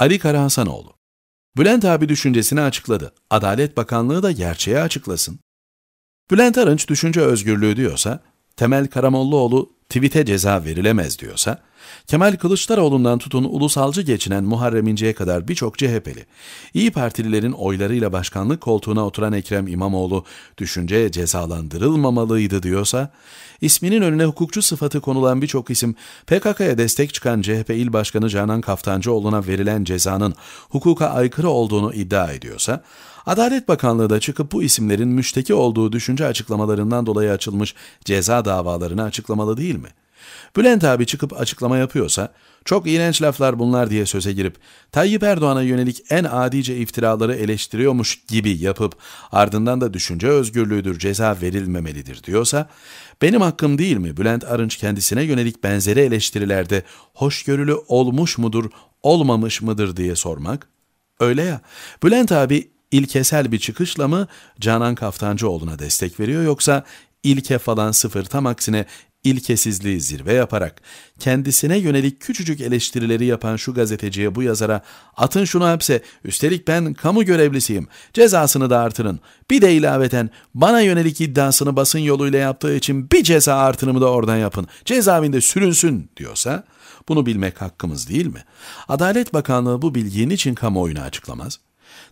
Ali Karahasanoğlu. Bülent abi düşüncesini açıkladı. Adalet Bakanlığı da gerçeği açıklasın. Bülent Arınç düşünce özgürlüğü diyorsa, Temel Karamollaoğlu tweet'e ceza verilemez diyorsa, Kemal Kılıçdaroğlu'ndan tutun ulusalcı geçinen Muharrem İnce'ye kadar birçok CHP'li, İyi Partililerin oylarıyla başkanlık koltuğuna oturan Ekrem İmamoğlu düşünce cezalandırılmamalıydı diyorsa, isminin önüne hukukçu sıfatı konulan birçok isim PKK'ya destek çıkan CHP İl Başkanı Canan Kaftancıoğlu'na verilen cezanın hukuka aykırı olduğunu iddia ediyorsa, Adalet Bakanlığı da çıkıp bu isimlerin müşteki olduğu düşünce açıklamalarından dolayı açılmış ceza davalarını açıklamalı değil mi?'' Bülent abi çıkıp açıklama yapıyorsa, çok iğrenç laflar bunlar diye söze girip, Tayyip Erdoğan'a yönelik en adice iftiraları eleştiriyormuş gibi yapıp, ardından da düşünce özgürlüğüdür, ceza verilmemelidir diyorsa, benim hakkım değil mi Bülent Arınç kendisine yönelik benzeri eleştirilerde hoşgörülü olmuş mudur, olmamış mıdır diye sormak? Öyle ya, Bülent abi ilkesel bir çıkışla mı Canan Kaftancıoğlu'na destek veriyor yoksa ilke falan sıfır tam aksine ilkesizliği zirve yaparak kendisine yönelik küçücük eleştirileri yapan şu gazeteciye bu yazara atın şunu hapse üstelik ben kamu görevlisiyim cezasını da artırın bir de ilaveten bana yönelik iddiasını basın yoluyla yaptığı için bir ceza artırımı da oradan yapın cezaevinde sürünsün diyorsa bunu bilmek hakkımız değil mi? Adalet Bakanlığı bu bilgiyi için kamuoyuna açıklamaz?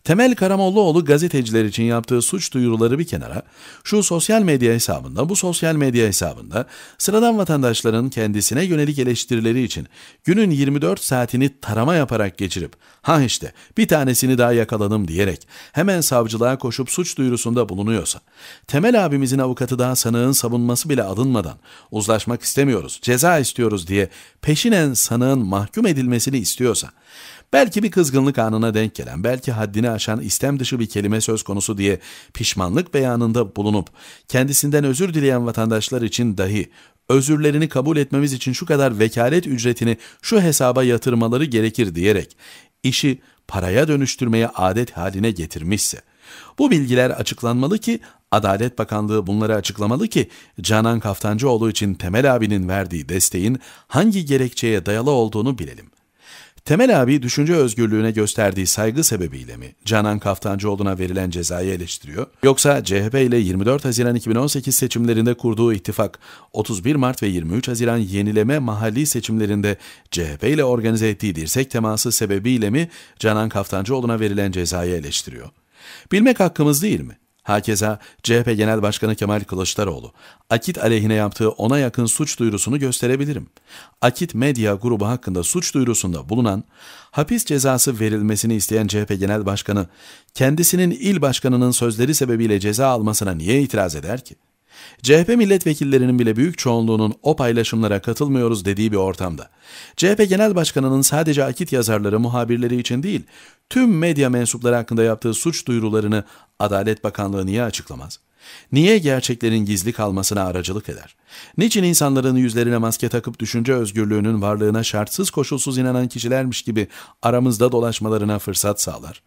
Temel Karamollaoğlu gazeteciler için yaptığı suç duyuruları bir kenara, şu sosyal medya hesabında, bu sosyal medya hesabında sıradan vatandaşların kendisine yönelik eleştirileri için günün 24 saatini tarama yaparak geçirip, ha işte bir tanesini daha yakaladım diyerek hemen savcılığa koşup suç duyurusunda bulunuyorsa, Temel abimizin avukatı daha sanığın savunması bile alınmadan uzlaşmak istemiyoruz, ceza istiyoruz diye peşinen sanığın mahkum edilmesini istiyorsa, Belki bir kızgınlık anına denk gelen, belki haddini aşan istem dışı bir kelime söz konusu diye pişmanlık beyanında bulunup kendisinden özür dileyen vatandaşlar için dahi özürlerini kabul etmemiz için şu kadar vekalet ücretini şu hesaba yatırmaları gerekir diyerek işi paraya dönüştürmeye adet haline getirmişse, bu bilgiler açıklanmalı ki Adalet Bakanlığı bunları açıklamalı ki Canan Kaftancıoğlu için Temel abinin verdiği desteğin hangi gerekçeye dayalı olduğunu bilelim. Temel abi düşünce özgürlüğüne gösterdiği saygı sebebiyle mi Canan Kaftancıoğlu'na verilen cezayı eleştiriyor? Yoksa CHP ile 24 Haziran 2018 seçimlerinde kurduğu ittifak 31 Mart ve 23 Haziran yenileme mahalli seçimlerinde CHP ile organize ettiği dirsek teması sebebiyle mi Canan Kaftancıoğlu'na verilen cezayı eleştiriyor? Bilmek hakkımız değil mi? Hakeza CHP Genel Başkanı Kemal Kılıçdaroğlu, Akit aleyhine yaptığı ona yakın suç duyurusunu gösterebilirim. Akit Medya grubu hakkında suç duyurusunda bulunan, hapis cezası verilmesini isteyen CHP Genel Başkanı, kendisinin il başkanının sözleri sebebiyle ceza almasına niye itiraz eder ki? CHP milletvekillerinin bile büyük çoğunluğunun o paylaşımlara katılmıyoruz dediği bir ortamda. CHP Genel Başkanı'nın sadece akit yazarları, muhabirleri için değil, tüm medya mensupları hakkında yaptığı suç duyurularını Adalet Bakanlığı niye açıklamaz? Niye gerçeklerin gizli kalmasına aracılık eder? Niçin insanların yüzlerine maske takıp düşünce özgürlüğünün varlığına şartsız koşulsuz inanan kişilermiş gibi aramızda dolaşmalarına fırsat sağlar?''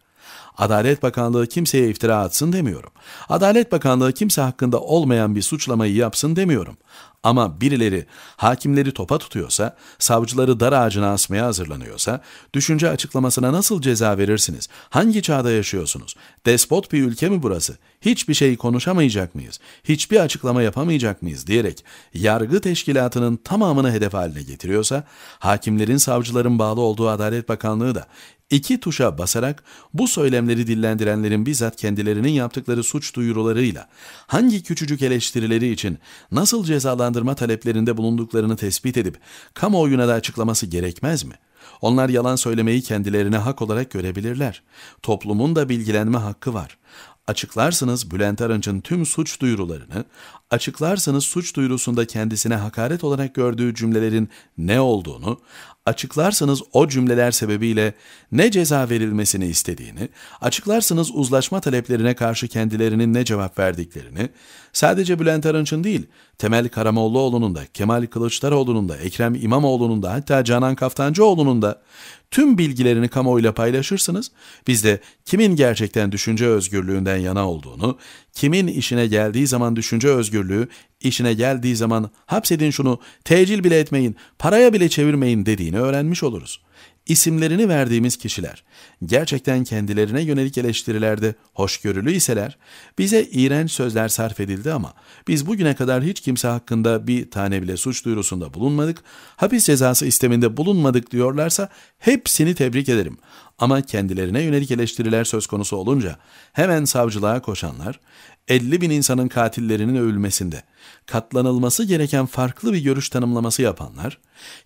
Adalet Bakanlığı kimseye iftira atsın demiyorum. Adalet Bakanlığı kimse hakkında olmayan bir suçlamayı yapsın demiyorum. Ama birileri hakimleri topa tutuyorsa, savcıları dar ağacına asmaya hazırlanıyorsa, düşünce açıklamasına nasıl ceza verirsiniz? Hangi çağda yaşıyorsunuz? Despot bir ülke mi burası? Hiçbir şey konuşamayacak mıyız? Hiçbir açıklama yapamayacak mıyız? diyerek yargı teşkilatının tamamını hedef haline getiriyorsa, hakimlerin savcıların bağlı olduğu Adalet Bakanlığı da İki tuşa basarak bu söylemleri dillendirenlerin bizzat kendilerinin yaptıkları suç duyurularıyla hangi küçücük eleştirileri için nasıl cezalandırma taleplerinde bulunduklarını tespit edip kamuoyuna da açıklaması gerekmez mi? Onlar yalan söylemeyi kendilerine hak olarak görebilirler. Toplumun da bilgilenme hakkı var. Açıklarsınız Bülent Arınç'ın tüm suç duyurularını, açıklarsınız suç duyurusunda kendisine hakaret olarak gördüğü cümlelerin ne olduğunu, açıklarsanız o cümleler sebebiyle ne ceza verilmesini istediğini, açıklarsanız uzlaşma taleplerine karşı kendilerinin ne cevap verdiklerini, sadece Bülent Arınç'ın değil, Temel Karamollaoğlu'nun da, Kemal Kılıçdaroğlu'nun da, Ekrem İmamoğlu'nun da, hatta Canan Kaftancıoğlu'nun da tüm bilgilerini kamuoyuyla paylaşırsınız, biz de kimin gerçekten düşünce özgürlüğünden yana olduğunu, kimin işine geldiği zaman düşünce özgürlüğü, işine geldiği zaman hapsedin şunu, tecil bile etmeyin, paraya bile çevirmeyin dediğini, ettiğini öğrenmiş oluruz. İsimlerini verdiğimiz kişiler gerçekten kendilerine yönelik eleştirilerde hoşgörülü iseler, bize iğrenç sözler sarf edildi ama biz bugüne kadar hiç kimse hakkında bir tane bile suç duyurusunda bulunmadık, hapis cezası isteminde bulunmadık diyorlarsa hepsini tebrik ederim. Ama kendilerine yönelik eleştiriler söz konusu olunca hemen savcılığa koşanlar 50 bin insanın katillerinin övülmesinde katlanılması gereken farklı bir görüş tanımlaması yapanlar,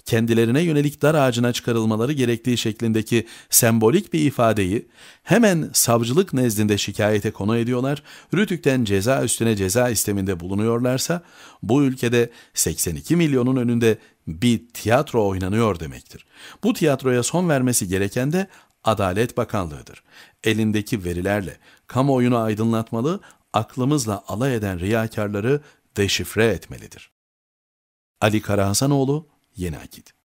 kendilerine yönelik dar ağacına çıkarılmaları gerektiği şeklindeki sembolik bir ifadeyi hemen savcılık nezdinde şikayete konu ediyorlar, Rütük'ten ceza üstüne ceza isteminde bulunuyorlarsa bu ülkede 82 milyonun önünde bir tiyatro oynanıyor demektir. Bu tiyatroya son vermesi gereken de Adalet Bakanlığı'dır. Elindeki verilerle kamuoyunu aydınlatmalı, aklımızla alay eden riyakarları deşifre etmelidir. Ali Karahasanoğlu, Yeni Akit